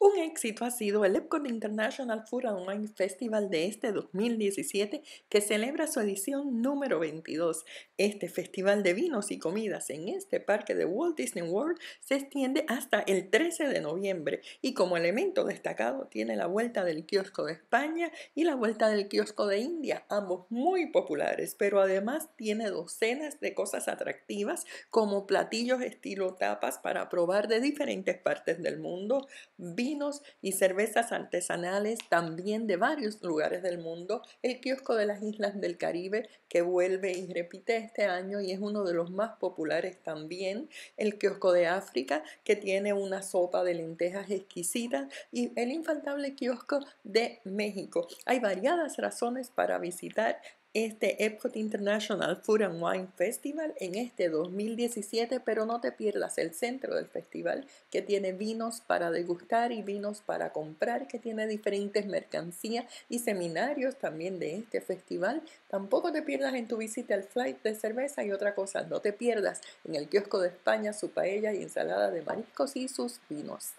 Un éxito ha sido el Epcot International Food and Wine Festival de este 2017 que celebra su edición número 22. Este festival de vinos y comidas en este parque de Walt Disney World se extiende hasta el 13 de noviembre y como elemento destacado tiene la vuelta del kiosco de España y la vuelta del kiosco de India, ambos muy populares, pero además tiene docenas de cosas atractivas como platillos estilo tapas para probar de diferentes partes del mundo, vinos y cervezas artesanales también de varios lugares del mundo, el kiosco de las Islas del Caribe que vuelve y repite este año y es uno de los más populares también, el kiosco de África que tiene una sopa de lentejas exquisita y el infaltable kiosco de México. Hay variadas razones para visitar este Epcot International Food and Wine Festival en este 2017, pero no te pierdas el centro del festival que tiene vinos para degustar y vinos para comprar, que tiene diferentes mercancías y seminarios también de este festival. Tampoco te pierdas en tu visita al flight de cerveza y otra cosa, no te pierdas en el kiosco de España su paella y ensalada de mariscos y sus vinos.